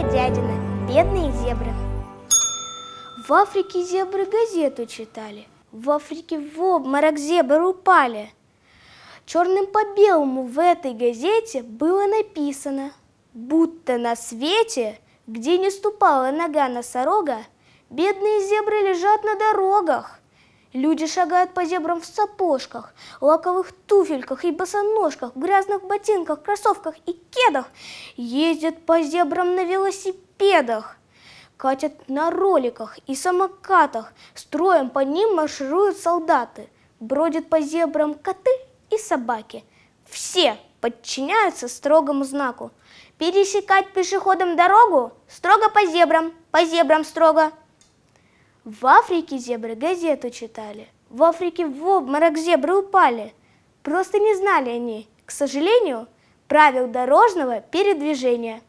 Ивана Дядина «Бедные зебры». В Африке зебры газету читали, в Африке в обморок зебры упали. Черным по белому в этой газете было написано, будто на свете, где не ступала нога носорога, бедные зебры лежат на дорогах – Люди шагают по зебрам в сапожках, лаковых туфельках и босоножках, грязных ботинках, кроссовках и кедах. Ездят по зебрам на велосипедах, катят на роликах и самокатах. Строем по ним маршируют солдаты. Бродят по зебрам коты и собаки. Все подчиняются строгому знаку. Пересекать пешеходам дорогу строго по зебрам, по зебрам строго. В Африке зебры газету читали, в Африке в обморок зебры упали. Просто не знали они, к сожалению, правил дорожного передвижения –